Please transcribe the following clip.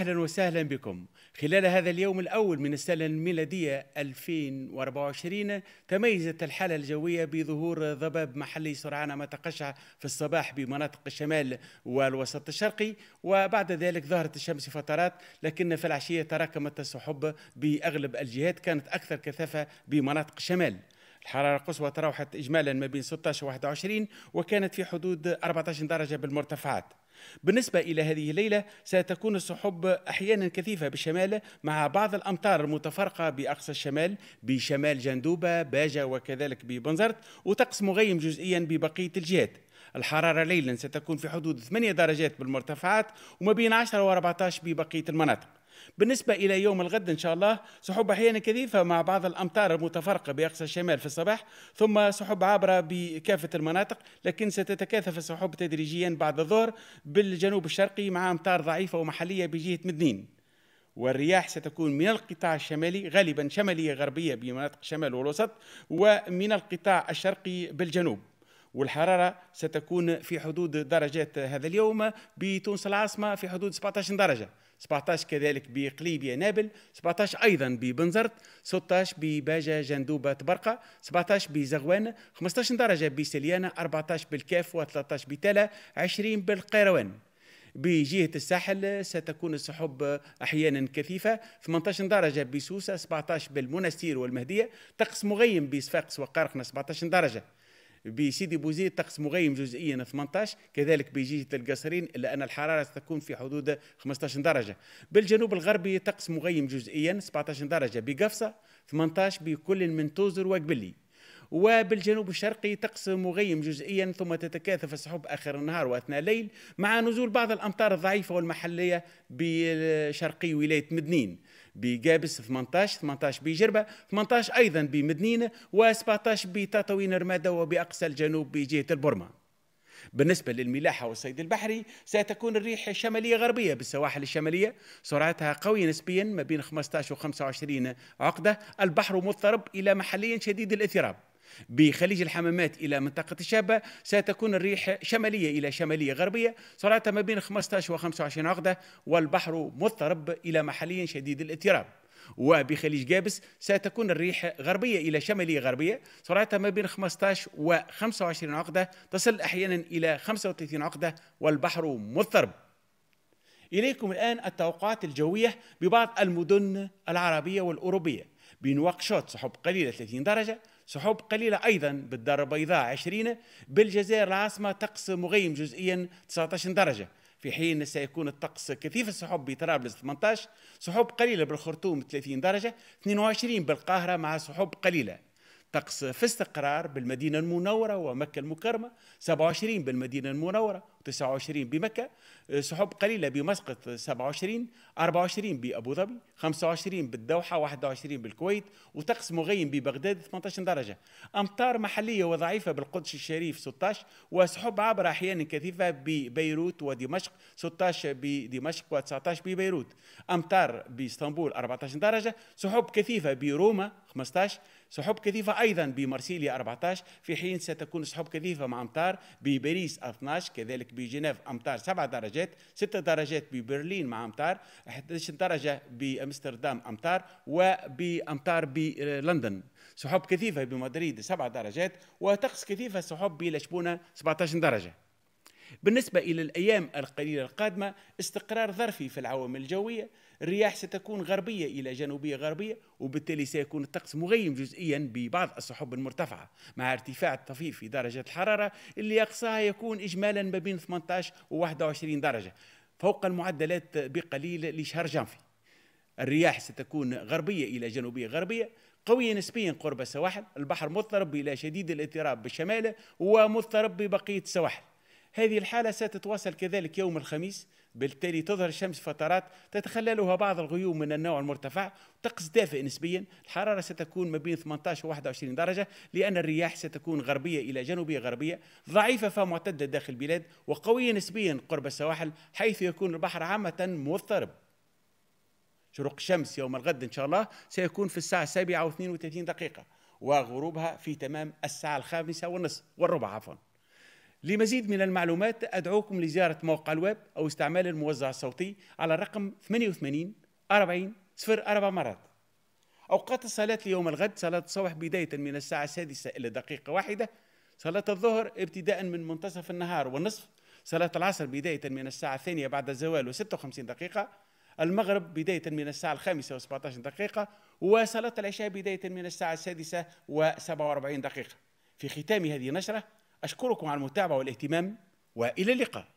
اهلا وسهلا بكم خلال هذا اليوم الاول من السنه الميلاديه 2024 تميزت الحاله الجويه بظهور ضباب محلي سرعان ما تقشع في الصباح بمناطق الشمال والوسط الشرقي وبعد ذلك ظهرت الشمس فترات لكن في العشيه تراكمت السحب باغلب الجهات كانت اكثر كثافه بمناطق الشمال الحرارة القصوى تراوحت إجمالا ما بين 16 و 21 وكانت في حدود 14 درجة بالمرتفعات بالنسبة إلى هذه الليلة ستكون السحب أحيانا كثيفة بالشمال مع بعض الأمطار المتفرقة بأقصى الشمال بشمال جندوبة باجة وكذلك ببنزرت وطقس مغيم جزئيا ببقية الجهات الحرارة ليلا ستكون في حدود 8 درجات بالمرتفعات وما بين 10 و 14 ببقية المناطق بالنسبة إلى يوم الغد إن شاء الله سحب أحيانا كثيفة مع بعض الأمطار المتفرقة بأقصى الشمال في الصباح ثم سحب عابرة بكافة المناطق لكن ستتكاثف السحب تدريجيا بعد الظهر بالجنوب الشرقي مع أمطار ضعيفة ومحلية بجهة مدنين والرياح ستكون من القطاع الشمالي غالبا شمالية غربية بمناطق الشمال والوسط ومن القطاع الشرقي بالجنوب والحرارة ستكون في حدود درجات هذا اليوم بتونس العاصمة في حدود 17 درجة 17 كذلك بقليبيا نابل 17 أيضا ببنزرت 16 بباجة جندوبة تبرقة 17 بزغوان 15 درجة بسليانة 14 بالكاف و13 بتلا 20 بالقيروان بجهة الساحل ستكون السحب أحيانا كثيفة 18 درجة بسوسة 17 بالمنستير والمهدية طقس مغيم بصفاقس وقرقنة 17 درجة بسيدي بوزيد طقس مغيم جزئيا 18 كذلك بجيجة القصرين إلا أن الحرارة ستكون في حدود 15 درجة بالجنوب الغربي طقس مغيم جزئيا 17 درجة بقفصة 18 بكل من توزر وقبلي وبالجنوب الشرقي طقس مغيم جزئيا ثم تتكاثف السحب آخر النهار وأثناء الليل مع نزول بعض الأمطار الضعيفة والمحلية بشرقي ولاية مدنين بجابس 18 18 بجربة 18 أيضا بمدنين و17 بتطاوين رمادة وبأقصى الجنوب بجهة البرمة بالنسبة للملاحة والصيد البحري ستكون الريح شمالية غربية بالسواحل الشمالية سرعتها قوية نسبيا ما بين 15 و 25 عقدة البحر مضطرب إلى محليا شديد الاثراب بخليج الحمامات إلى منطقة الشابة ستكون الريح شمالية إلى شمالية غربية سرعتها ما بين 15 و 25 عقدة والبحر مضطرب إلى محلي شديد الاضطراب وبخليج جابس ستكون الريح غربية إلى شمالية غربية سرعتها ما بين 15 و 25 عقدة تصل أحيانا إلى 35 عقدة والبحر مضطرب إليكم الآن التوقعات الجوية ببعض المدن العربية والأوروبية بنواقشوت سحب قليلة 30 درجة سحوب قليلة أيضا بالدار البيضاء 20 بالجزائر العاصمة طقس مغيم جزئيا 19 درجة في حين سيكون الطقس كثيف السحب بطرابلس 18 سحب قليلة بالخرطوم 30 درجة 22 بالقاهرة مع سحب قليلة طقس في استقرار بالمدينة المنورة ومكة المكرمة 27 بالمدينة المنورة 29 بمكة آه، سحب قليلة بمسقط 27 24 بأبو ظبي 25 بالدوحة 21 بالكويت وطقس مغيم ببغداد 18 درجة أمطار محلية وضعيفة بالقدس الشريف 16 وسحب عابرة أحيانا كثيفة ببيروت ودمشق 16 بدمشق و19 ببيروت أمطار بإسطنبول 14 درجة سحب كثيفة بروما 15 سحب كثيفة أيضا بمارسيليا 14 في حين ستكون سحب كثيفة مع أمطار بباريس 12 كذلك بجنيف أمطار 7 درجات 6 درجات ببرلين مع أمطار 11 درجة بأمستردام أمطار وبأمطار بلندن سحب كثيفة بمدريد 7 درجات وطقس كثيفة سحب بلشبونة 17 درجة بالنسبة إلى الأيام القليلة القادمة استقرار ظرفي في العوامل الجوية الرياح ستكون غربية إلى جنوبية غربية وبالتالي سيكون الطقس مغيم جزئيا ببعض السحب المرتفعة مع ارتفاع طفيف في درجة الحرارة اللي أقصاها يكون إجمالا ما بين 18 و 21 درجة فوق المعدلات بقليل لشهر جانفي الرياح ستكون غربية إلى جنوبية غربية قوية نسبيا قرب السواحل البحر مضطرب إلى شديد الاضطراب بالشمال ومضطرب ببقية السواحل هذه الحالة ستتواصل كذلك يوم الخميس بالتالي تظهر الشمس فترات تتخللها بعض الغيوم من النوع المرتفع طقس دافئ نسبيا الحرارة ستكون ما بين 18 و 21 درجة لأن الرياح ستكون غربية إلى جنوبية غربية ضعيفة فمعتدة داخل البلاد وقوية نسبيا قرب السواحل حيث يكون البحر عامة مضطرب شروق الشمس يوم الغد إن شاء الله سيكون في الساعة 7 و 32 دقيقة وغروبها في تمام الساعة الخامسة والنصف والربع عفواً لمزيد من المعلومات أدعوكم لزيارة موقع الويب أو استعمال الموزع الصوتي على الرقم 88 40 صفر أربع مرات أوقات الصلاة ليوم الغد صلاة الصبح بداية من الساعة السادسة إلى دقيقة واحدة صلاة الظهر ابتداء من منتصف النهار والنصف صلاة العصر بداية من الساعة الثانية بعد الزوال و56 دقيقة المغرب بداية من الساعة الخامسة و17 دقيقة وصلاة العشاء بداية من الساعة السادسة و47 دقيقة في ختام هذه النشرة أشكركم على المتابعة والاهتمام وإلى اللقاء